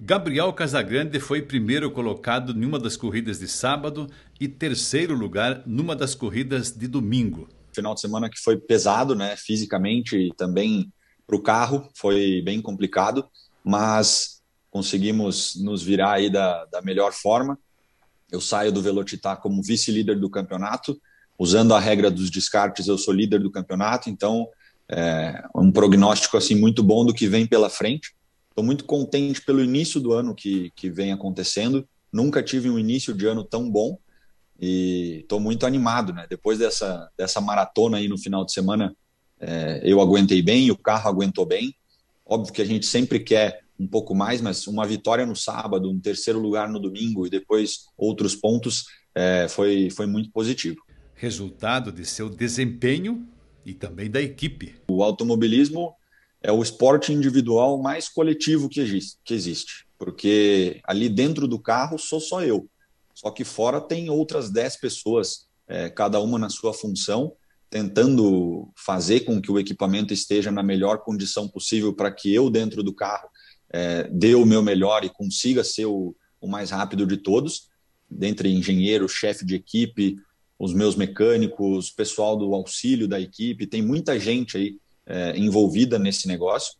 Gabriel Casagrande foi primeiro colocado em uma das corridas de sábado e terceiro lugar numa das corridas de domingo. Final de semana que foi pesado, né, fisicamente e também para o carro, foi bem complicado, mas conseguimos nos virar aí da, da melhor forma. Eu saio do Velocitar como vice-líder do campeonato, usando a regra dos descartes, eu sou líder do campeonato, então é um prognóstico assim muito bom do que vem pela frente Estou muito contente pelo início do ano que, que vem acontecendo. Nunca tive um início de ano tão bom e estou muito animado, né? Depois dessa, dessa maratona aí no final de semana, é, eu aguentei bem, o carro aguentou bem. Óbvio que a gente sempre quer um pouco mais, mas uma vitória no sábado, um terceiro lugar no domingo e depois outros pontos é, foi, foi muito positivo. Resultado de seu desempenho e também da equipe. O automobilismo é o esporte individual mais coletivo que existe, porque ali dentro do carro sou só eu, só que fora tem outras 10 pessoas, é, cada uma na sua função, tentando fazer com que o equipamento esteja na melhor condição possível para que eu, dentro do carro, é, dê o meu melhor e consiga ser o, o mais rápido de todos, dentre engenheiro, chefe de equipe, os meus mecânicos, pessoal do auxílio da equipe, tem muita gente aí é, envolvida nesse negócio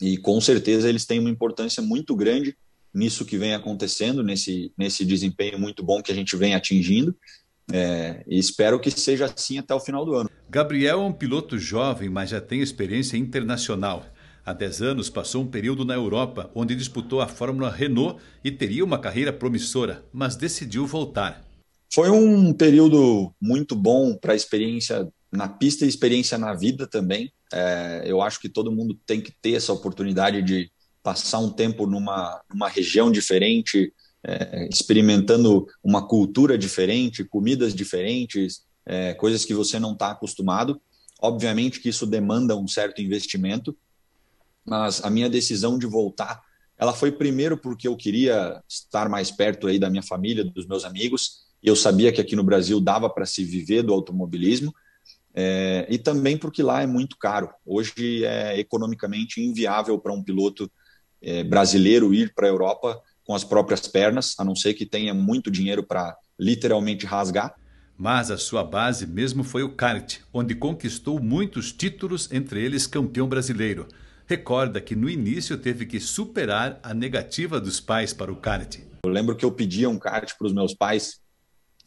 e com certeza eles têm uma importância muito grande nisso que vem acontecendo, nesse, nesse desempenho muito bom que a gente vem atingindo. É, e espero que seja assim até o final do ano. Gabriel é um piloto jovem, mas já tem experiência internacional. Há 10 anos passou um período na Europa, onde disputou a Fórmula Renault e teria uma carreira promissora, mas decidiu voltar. Foi um período muito bom para a experiência na pista e experiência na vida também. É, eu acho que todo mundo tem que ter essa oportunidade de passar um tempo numa, numa região diferente, é, experimentando uma cultura diferente, comidas diferentes, é, coisas que você não está acostumado. Obviamente que isso demanda um certo investimento, mas a minha decisão de voltar, ela foi primeiro porque eu queria estar mais perto aí da minha família, dos meus amigos. Eu sabia que aqui no Brasil dava para se viver do automobilismo, é, e também porque lá é muito caro. Hoje é economicamente inviável para um piloto é, brasileiro ir para a Europa com as próprias pernas, a não ser que tenha muito dinheiro para literalmente rasgar. Mas a sua base mesmo foi o kart, onde conquistou muitos títulos, entre eles campeão brasileiro. Recorda que no início teve que superar a negativa dos pais para o kart. Eu lembro que eu pedia um kart para os meus pais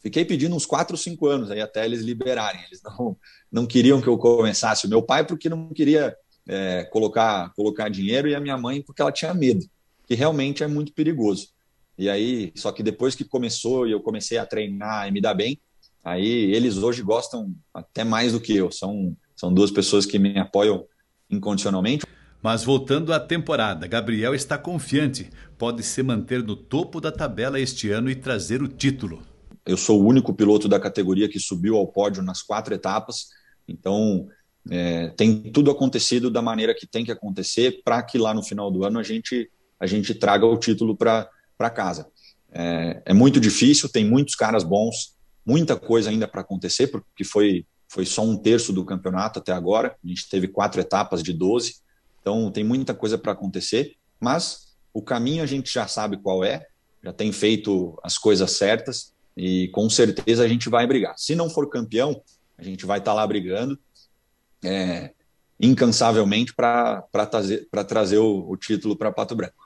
Fiquei pedindo uns 4, 5 anos aí até eles liberarem. Eles não, não queriam que eu começasse. O meu pai, porque não queria é, colocar, colocar dinheiro, e a minha mãe, porque ela tinha medo, que realmente é muito perigoso. E aí, só que depois que começou e eu comecei a treinar e me dar bem, aí eles hoje gostam até mais do que eu. São, são duas pessoas que me apoiam incondicionalmente. Mas voltando à temporada, Gabriel está confiante. Pode se manter no topo da tabela este ano e trazer o título. Eu sou o único piloto da categoria que subiu ao pódio nas quatro etapas, então é, tem tudo acontecido da maneira que tem que acontecer para que lá no final do ano a gente, a gente traga o título para casa. É, é, muito difícil, tem muitos caras bons, muita coisa ainda para acontecer, porque foi, foi só um terço do campeonato até agora, a gente teve quatro etapas de 12, então tem muita coisa para acontecer, mas o caminho a gente já sabe qual é, já tem feito as coisas certas, e com certeza a gente vai brigar. Se não for campeão, a gente vai estar tá lá brigando é, incansavelmente para trazer, pra trazer o, o título para Pato Branco.